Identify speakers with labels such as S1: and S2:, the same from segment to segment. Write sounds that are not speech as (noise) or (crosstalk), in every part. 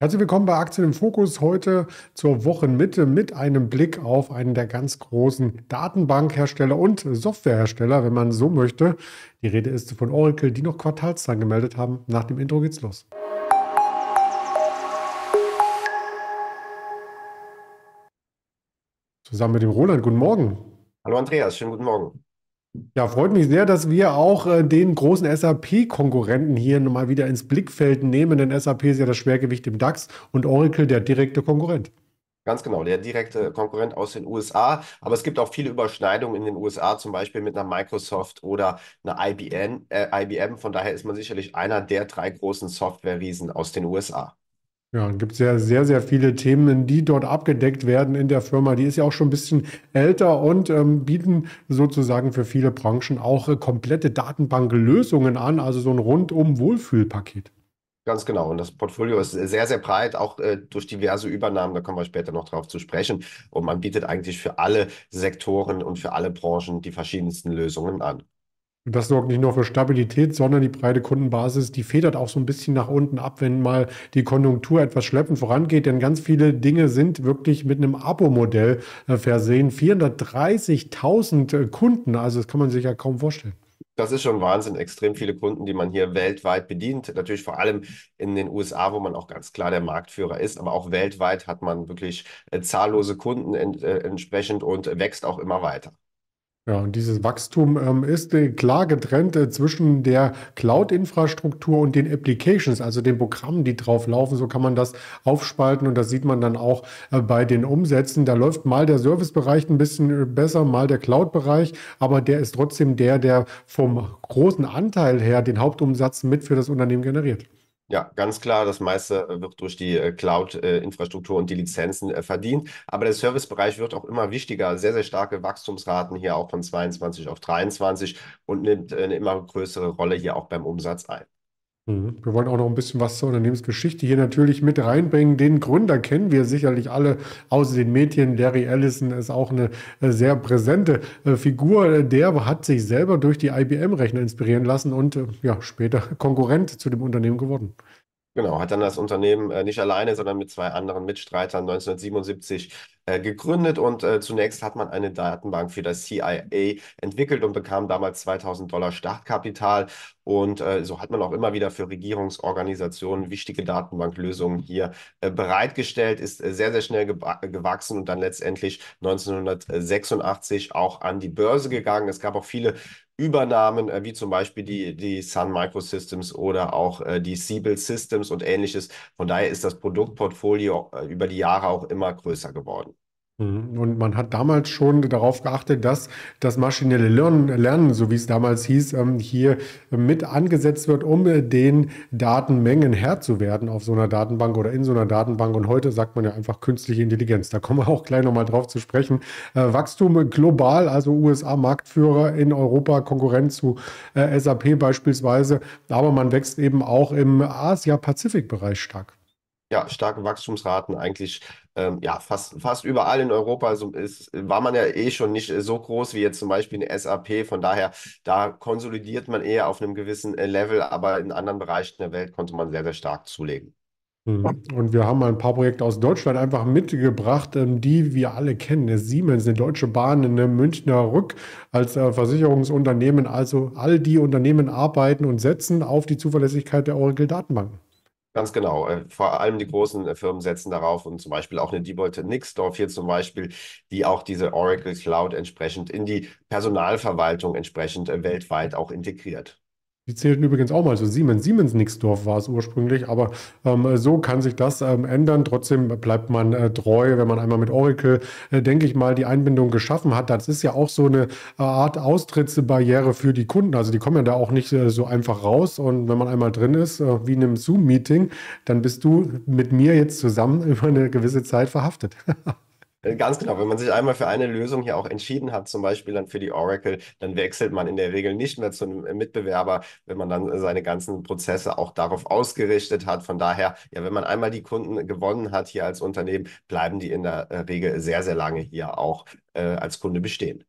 S1: Herzlich willkommen bei Aktien im Fokus heute zur Wochenmitte mit einem Blick auf einen der ganz großen Datenbankhersteller und Softwarehersteller, wenn man so möchte. Die Rede ist von Oracle, die noch Quartalszahlen gemeldet haben. Nach dem Intro geht's los. Zusammen mit dem Roland, guten Morgen.
S2: Hallo Andreas, schönen guten Morgen.
S1: Ja, freut mich sehr, dass wir auch äh, den großen SAP-Konkurrenten hier mal wieder ins Blickfeld nehmen, denn SAP ist ja das Schwergewicht im DAX und Oracle der direkte Konkurrent.
S2: Ganz genau, der direkte Konkurrent aus den USA. Aber es gibt auch viele Überschneidungen in den USA, zum Beispiel mit einer Microsoft oder einer IBM. Äh, IBM. Von daher ist man sicherlich einer der drei großen Software-Riesen aus den USA.
S1: Ja, es gibt sehr, sehr, sehr viele Themen, die dort abgedeckt werden in der Firma. Die ist ja auch schon ein bisschen älter und ähm, bieten sozusagen für viele Branchen auch äh, komplette Datenbanklösungen an, also so ein rundum Wohlfühlpaket.
S2: Ganz genau. Und das Portfolio ist sehr, sehr breit, auch äh, durch diverse Übernahmen, da kommen wir später noch drauf zu sprechen. Und man bietet eigentlich für alle Sektoren und für alle Branchen die verschiedensten Lösungen an.
S1: Und das sorgt nicht nur für Stabilität, sondern die breite Kundenbasis, die federt auch so ein bisschen nach unten ab, wenn mal die Konjunktur etwas schleppend vorangeht. Denn ganz viele Dinge sind wirklich mit einem Abo-Modell äh, versehen. 430.000 äh, Kunden, also das kann man sich ja kaum vorstellen.
S2: Das ist schon Wahnsinn. Extrem viele Kunden, die man hier weltweit bedient. Natürlich vor allem in den USA, wo man auch ganz klar der Marktführer ist. Aber auch weltweit hat man wirklich äh, zahllose Kunden entsprechend und wächst auch immer weiter.
S1: Ja, und dieses Wachstum ähm, ist äh, klar getrennt äh, zwischen der Cloud-Infrastruktur und den Applications, also den Programmen, die drauf laufen. So kann man das aufspalten und das sieht man dann auch äh, bei den Umsätzen. Da läuft mal der Servicebereich ein bisschen äh, besser, mal der Cloud-Bereich, aber der ist trotzdem der, der vom großen Anteil her den Hauptumsatz mit für das Unternehmen generiert.
S2: Ja, ganz klar, das meiste äh, wird durch die äh, Cloud-Infrastruktur äh, und die Lizenzen verdient. Aber der Servicebereich wird auch immer wichtiger. Sehr, sehr starke Wachstumsraten hier auch von 22 auf 23 und nimmt eine immer größere Rolle hier auch beim Umsatz ein.
S1: Mhm. Wir wollen auch noch ein bisschen was zur Unternehmensgeschichte hier natürlich mit reinbringen. Den Gründer kennen wir sicherlich alle aus den Medien. Larry Ellison ist auch eine äh, sehr präsente äh, Figur. Der hat sich selber durch die IBM-Rechner inspirieren lassen und äh, ja, später (laughs) Konkurrent zu dem Unternehmen geworden.
S2: Genau, hat dann das Unternehmen nicht alleine, sondern mit zwei anderen Mitstreitern 1977 äh, gegründet und äh, zunächst hat man eine Datenbank für das CIA entwickelt und bekam damals 2000 Dollar Startkapital. Und äh, so hat man auch immer wieder für Regierungsorganisationen wichtige Datenbanklösungen hier äh, bereitgestellt, ist äh, sehr, sehr schnell äh, gewachsen und dann letztendlich 1986 auch an die Börse gegangen. Es gab auch viele Übernahmen, wie zum Beispiel die, die Sun Microsystems oder auch äh, die Siebel Systems und ähnliches. Von daher ist das Produktportfolio über die Jahre auch immer größer geworden.
S1: Mhm. Und man hat damals schon darauf geachtet, dass das maschinelle Lernen, so wie es damals hieß, ähm, hier mit angesetzt wird, um den Datenmengen Herr zu werden auf so einer Datenbank oder in so einer Datenbank. Und heute sagt man ja einfach künstliche Intelligenz. Da kommen wir auch gleich nochmal drauf zu sprechen. Äh, Wachstum global, also USA Marktführer in Europa, Konkurrent zu äh, SAP beispielsweise. Aber man wächst eben auch im Asia-Pazifik-Bereich stark.
S2: Ja, starke Wachstumsraten eigentlich ähm, ja, fast, fast überall in Europa. Also ist, war man ja eh schon nicht äh, so groß wie jetzt zum Beispiel eine SAP. Von daher, da konsolidiert man eher auf einem gewissen äh, Level, aber in anderen Bereichen der Welt konnte man sehr, sehr stark zulegen.
S1: Mhm. Und wir haben mal ein paar Projekte aus Deutschland einfach mitgebracht, ähm, die wir alle kennen. Siemens, eine Deutsche Bahn, eine Münchner Rück als äh, Versicherungsunternehmen. Also all die Unternehmen arbeiten und setzen auf die Zuverlässigkeit der Oracle-Datenbanken.
S2: Ganz genau. Äh, vor allem die großen äh, Firmen setzen darauf und zum Beispiel auch eine Diebold Nixdorf hier zum Beispiel, die auch diese Oracle Cloud entsprechend in die Personalverwaltung entsprechend äh, weltweit auch integriert.
S1: Die zählten übrigens auch mal zu so Siemens. Siemens Nixdorf war es ursprünglich, aber ähm, so kann sich das ähm, ändern. Trotzdem bleibt man äh, treu, wenn man einmal mit Oracle, äh, denke ich mal, die Einbindung geschaffen hat. Das ist ja auch so eine äh, Art Austrittsbarriere für die Kunden. Also die kommen ja da auch nicht äh, so einfach raus. Und wenn man einmal drin ist, äh, wie in einem Zoom-Meeting, dann bist du mit mir jetzt zusammen (laughs) über eine gewisse Zeit verhaftet. (laughs)
S2: Äh, ganz genau, wenn man sich einmal für eine Lösung hier auch entschieden hat, zum Beispiel dann für die Oracle, dann wechselt man in der Regel nicht mehr zu einem äh, Mitbewerber, wenn man dann äh, seine ganzen Prozesse auch darauf ausgerichtet hat. Von daher, ja, wenn man einmal die Kunden gewonnen hat hier als Unternehmen, bleiben die in der Regel sehr, sehr lange hier auch äh, als Kunde bestehen.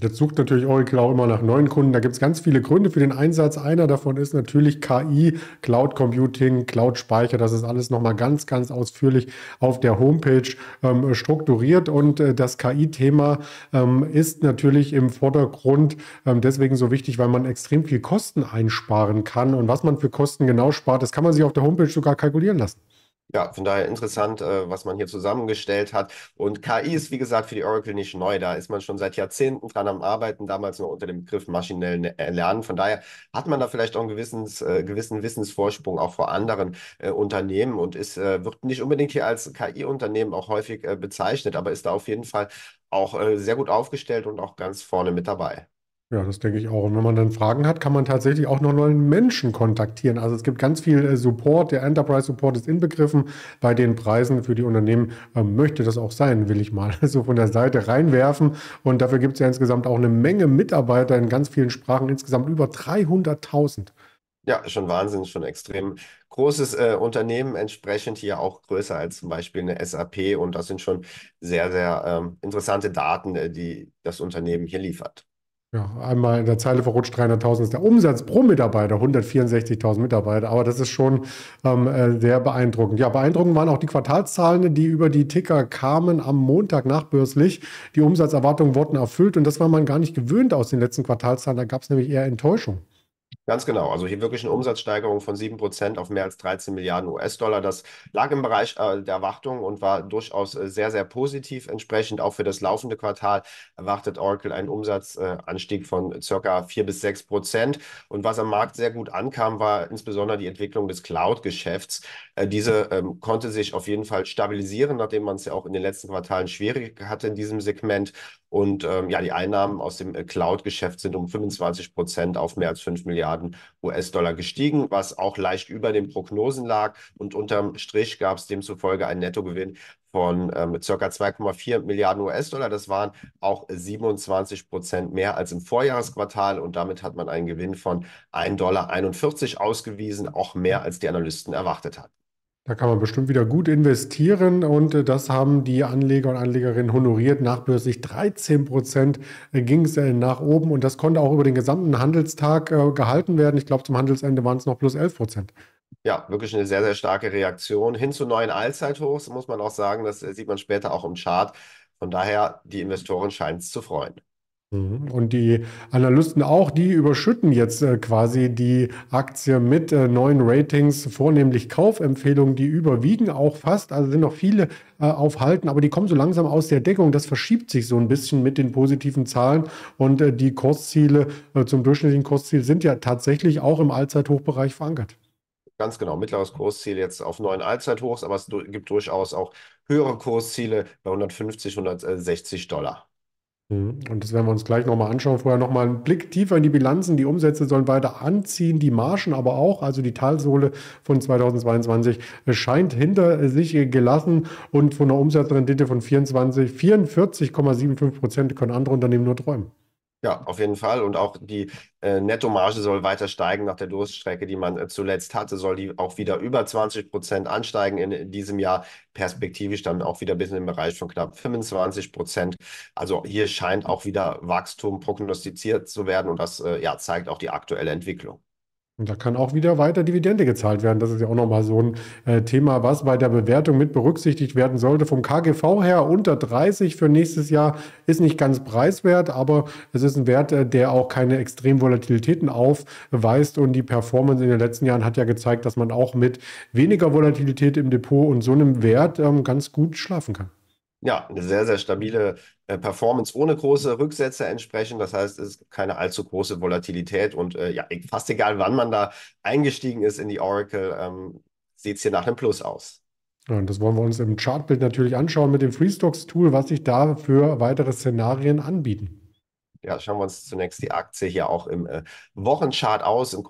S1: Jetzt mhm. sucht natürlich Oracle auch immer nach neuen Kunden. Da gibt es ganz viele Gründe für den Einsatz. Einer davon ist natürlich KI, Cloud Computing, Cloud Speicher. Das ist alles nochmal ganz, ganz ausführlich auf der Homepage ähm, strukturiert. Und äh, das KI-Thema ähm, ist natürlich im Vordergrund ähm, deswegen so wichtig, weil man extrem viel Kosten einsparen kann. Und was man für Kosten genau spart, das kann man sich auf der Homepage sogar kalkulieren lassen.
S2: Ja, von daher interessant, äh, was man hier zusammengestellt hat. Und KI ist, wie gesagt, für die Oracle nicht neu. Da ist man schon seit Jahrzehnten dran am Arbeiten, damals nur unter dem Begriff maschinellen äh, Lernen. Von daher hat man da vielleicht auch einen gewissen, äh, gewissen Wissensvorsprung auch vor anderen Unternehmen und ist, wird nicht unbedingt hier als KI-Unternehmen auch häufig bezeichnet, aber ist da auf jeden Fall auch sehr gut aufgestellt und auch ganz vorne mit dabei.
S1: Ja, das denke ich auch. Und wenn man dann Fragen hat, kann man tatsächlich auch noch neuen Menschen kontaktieren. Also es gibt ganz viel äh, Support. Der Enterprise Support ist inbegriffen bei den Preisen für die Unternehmen. Ähm, möchte das auch sein, will ich mal (laughs) so von der Seite reinwerfen. Und dafür gibt es ja insgesamt auch eine Menge Mitarbeiter in ganz vielen Sprachen, insgesamt über 300.000.
S2: Ja, schon Wahnsinn, schon extrem großes äh, Unternehmen, entsprechend hier auch größer als zum Beispiel eine SAP. Und das sind schon sehr, sehr ähm, interessante Daten, äh, die das Unternehmen hier liefert.
S1: Ja, einmal in der Zeile verrutscht 300.000 ist der Umsatz pro Mitarbeiter, 164.000 Mitarbeiter. Aber das ist schon ähm, äh, sehr beeindruckend. Ja, beeindruckend waren auch die Quartalszahlen, die über die Ticker kamen am Montag nachbörslich. Die Umsatzerwartungen wurden erfüllt und das war man gar nicht gewöhnt aus den letzten Quartalszahlen. Da gab es nämlich eher Enttäuschung.
S2: Ganz genau. Also hier wirklich eine Umsatzsteigerung von 7% Prozent auf mehr als 13 Milliarden US-Dollar. Das lag im Bereich äh, der Erwartungen und war durchaus äh, sehr, sehr positiv. Entsprechend auch für das laufende Quartal erwartet Oracle einen Umsatzanstieg äh, von circa 4 bis 6 Prozent. Und was am Markt sehr gut ankam, war insbesondere die Entwicklung des Cloud-Geschäfts. Äh, diese ähm, konnte sich auf jeden Fall stabilisieren, nachdem man es ja auch in den letzten Quartalen schwierig hatte in diesem Segment. Und ähm, ja, die Einnahmen aus dem äh, Cloud-Geschäft sind um 25 Prozent auf mehr als 5 Milliarden US-Dollar gestiegen, was auch leicht über den Prognosen lag. Und unterm Strich gab es demzufolge einen Nettogewinn von ähm, circa 2,4 Milliarden US-Dollar. Das waren auch 27 Prozent mehr als im Vorjahresquartal und damit hat man einen Gewinn von 1,41 Dollar ausgewiesen, auch mehr als die Analysten erwartet hatten.
S1: Da kann man bestimmt wieder gut investieren und äh, das haben die Anleger und Anlegerinnen honoriert. Nachbörslich 13 Prozent ging es äh, nach oben und das konnte auch über den gesamten Handelstag äh, gehalten werden. Ich glaube, zum Handelsende waren es noch plus 11 Prozent.
S2: Ja, wirklich eine sehr, sehr starke Reaktion hin zu neuen Allzeithochs, muss man auch sagen. Das sieht man später auch im Chart. Von daher, die Investoren scheinen es zu freuen.
S1: Mhm. Und die Analysten auch, die überschütten jetzt äh, quasi die Aktie mit äh, neuen Ratings, vornehmlich Kaufempfehlungen, die überwiegen auch fast, also sind noch viele äh, aufhalten, aber die kommen so langsam aus der Deckung. Das verschiebt sich so ein bisschen mit den positiven Zahlen und die Kursziele zum durchschnittlichen Kursziel sind ja tatsächlich auch im Allzeithochbereich verankert.
S2: Ganz genau, mittleres Kursziel jetzt auf neuen Allzeithochs, aber es gibt durchaus auch höhere Kursziele bei 150, 160 Dollar.
S1: Mhm. Und das werden wir uns gleich nochmal anschauen. Vorher nochmal einen Blick tiefer in die Bilanzen. Die Umsätze sollen weiter anziehen, die Margen aber auch. Also die Talsohle von 2022 scheint hinter sich gelassen und von einer Umsatzrendite von 24, 44,75 Prozent können andere Unternehmen nur träumen.
S2: Ja, auf jeden Fall. Und auch die äh, Nettomarge soll weiter steigen nach der Durststrecke, die man äh, zuletzt hatte, soll die auch wieder über 20 Prozent ansteigen in, in, diesem Jahr. Perspektivisch dann auch wieder bis in den Bereich von knapp 25 Prozent. Also hier scheint auch wieder Wachstum prognostiziert zu werden und das äh, ja, zeigt auch die aktuelle Entwicklung.
S1: Und da kann auch wieder weiter Dividende gezahlt werden. Das ist ja auch nochmal so ein äh, Thema, was bei der Bewertung mit berücksichtigt werden sollte. Vom KGV her unter 30 für nächstes Jahr ist nicht ganz preiswert, aber es ist ein Wert, äh, der auch keine extremen Volatilitäten aufweist. Und die Performance in den letzten Jahren hat ja gezeigt, dass man auch mit weniger Volatilität im Depot und so einem Wert ähm, ganz gut schlafen kann.
S2: Ja, eine sehr, sehr stabile äh, Performance ohne große Rücksätze entsprechend. Das heißt, es ist keine allzu große Volatilität und äh, ja, e-, fast egal, wann man da eingestiegen ist in die Oracle, ähm, sieht es hier nach einem Plus aus.
S1: Ja, und das wollen wir uns im Chartbild natürlich anschauen mit dem FreeStocks-Tool, was sich da für weitere Szenarien anbieten
S2: ja, schauen wir uns zunächst die Aktie hier auch im äh, Wochenchart aus, im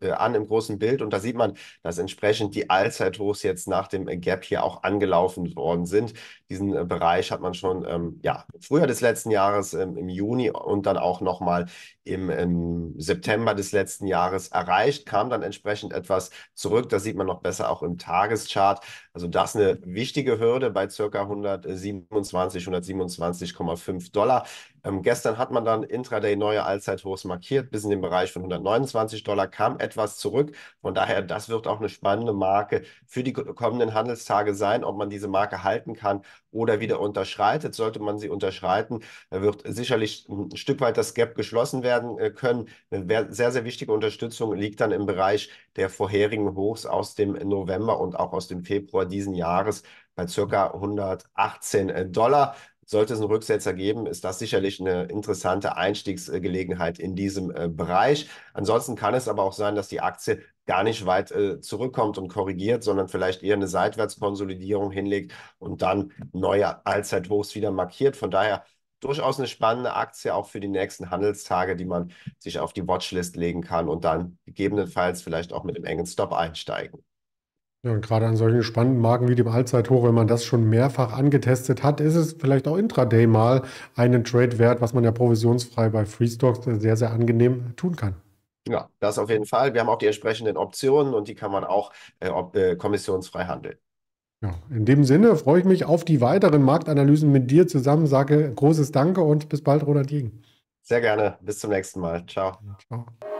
S2: äh, an im großen Bild. Und da sieht man, dass entsprechend die Allzeithochs jetzt nach dem äh, Gap hier auch angelaufen worden sind. Diesen äh, Bereich hat man schon ähm, ja, früher des letzten Jahres ähm, im Juni und dann auch nochmal im, im ähm, September des letzten Jahres erreicht, kam dann entsprechend etwas zurück. Das sieht man noch besser auch im Tageschart. Also das ist eine wichtige Hürde bei ca. 127, 127,5 Dollar. Ähm, gestern hat man dann intraday neue Allzeithochs markiert, bis in den Bereich von 129 Dollar kam etwas zurück. Von daher, das wird auch eine spannende Marke für die kommenden Handelstage sein, ob man diese Marke halten kann oder wieder unterschreitet. Sollte man sie unterschreiten, äh, wird sicherlich ein Stück weit das Gap geschlossen werden äh, können. Eine sehr, sehr wichtige Unterstützung liegt dann im Bereich der vorherigen Hochs aus dem November und auch aus dem Februar diesen Jahres bei circa 118 äh, Dollar. Sollte es einen Rücksetzer geben, ist das sicherlich eine interessante Einstiegsgelegenheit in diesem äh, Bereich. Ansonsten kann es aber auch sein, dass die Aktie gar nicht weit äh, zurückkommt und korrigiert, sondern vielleicht eher eine Seitwärtskonsolidierung hinlegt und dann neue Allzeithochs wieder markiert. Von daher durchaus eine spannende Aktie auch für die nächsten Handelstage, die man sich auf die Watchlist legen kann und dann gegebenenfalls vielleicht auch mit einem engen Stop einsteigen.
S1: Ja, und gerade an solchen spannenden Marken wie dem Allzeithoch, wenn man das schon mehrfach angetestet hat, ist es vielleicht auch intraday mal einen Trade wert, was man ja provisionsfrei bei Freestocks sehr, sehr angenehm tun kann.
S2: Ja, das auf jeden Fall. Wir haben auch die entsprechenden Optionen und die kann man auch äh, ob, äh, kommissionsfrei handeln. Ja, in
S1: dem Sinne freue ich mich auf die weiteren Marktanalysen mit dir zusammen. Sage großes Danke und bis bald, Ronald Jegen.
S2: Sehr gerne. Bis zum nächsten Mal. Ciao. Ciao.